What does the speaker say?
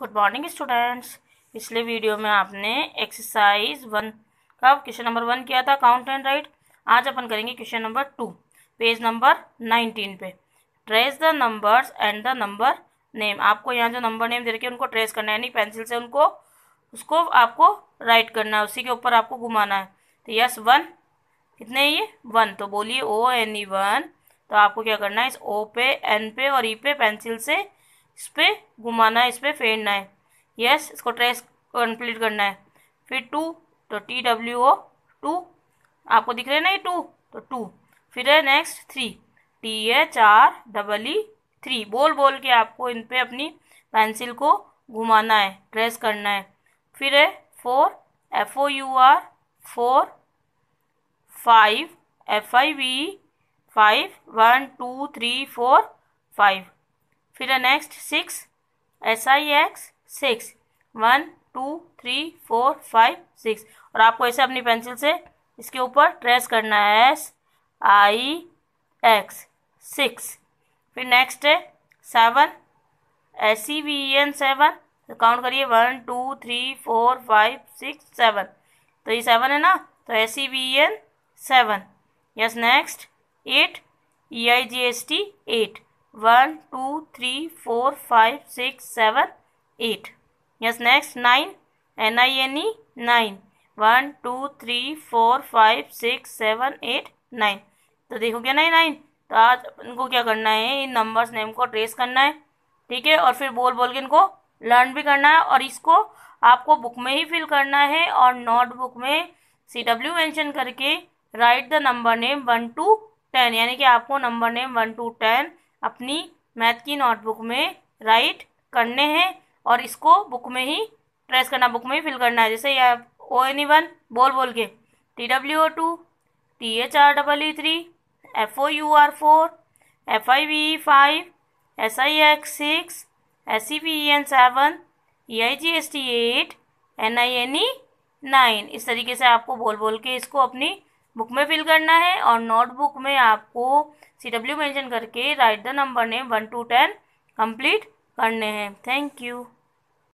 good morning students पिछले video में आपने एक्सरसाइज वन का क्वेश्चन नंबर वन किया था काउंट एंड राइट आज अपन करेंगे question number two page number nineteen पे trace the numbers and the number name आपको यहाँ जो नंबर नेम दे रखे उनको ट्रेस करना है यानी पेंसिल से उनको उसको आपको राइट करना है उसी के ऊपर आपको घुमाना है तो यस वन कितने ये वन तो बोलिए ओ एन ई वन तो आपको क्या करना है इस ओ पे एन पे और ई e पे पेंसिल से इस पर घुमाना है इस पर फेरना है यस इसको ट्रेस कंप्लीट करना है फिर टू तो टी डब्ल्यू ओ टू आपको दिख रहे है ना ये टू तो टू फिर है नेक्स्ट थ्री टी ए चार डबल ई थ्री बोल बोल के आपको इन पर अपनी पेंसिल को घुमाना है ट्रेस करना है फिर है four F O U R four five F I V E five to three four four five next six S I X six one to three four five six और आपको ऐसे अपनी पेंसिल से इसके ऊपर ट्रेस करना है S I X six फिर नेक्स्ट है seven S C V N seven तो काउंट करिए one to three four five six seven तो ये सेवन है ना तो S C V N seven yes next eight E I G S T eight one to three four five six seven eight yes next nine N I N E nine one to three four five six seven eight nine तो देखोगे nine nine तो आज इनको क्या करना है इन numbers name को ट्रेस करना है ठीक है और फिर बोल बोल के इनको लर्न भी करना है और इसको आपको बुक में ही फिल करना है और नोटबुक में सी डब्ल्यू मैंशन करके write the number name one to ten यानी कि आपको number name one to ten अपनी मैथ की नोटबुक में राइट करने हैं और इसको बुक में ही ट्रेस करना बुक में ही फिल करना है जैसे या ओ एन ई वन बोल बोल के T W O two T H R double E three F O U R four F I V E five S I X six S C P E N seven E I G S T eight N I N E nine इस तरीके से आपको बोल बोल के इसको अपनी book में फिल करना है और नोटबुक में आपको सी डब्ल्यू मैंशन करके write the number name one to ten complete करने हैं थैंक यू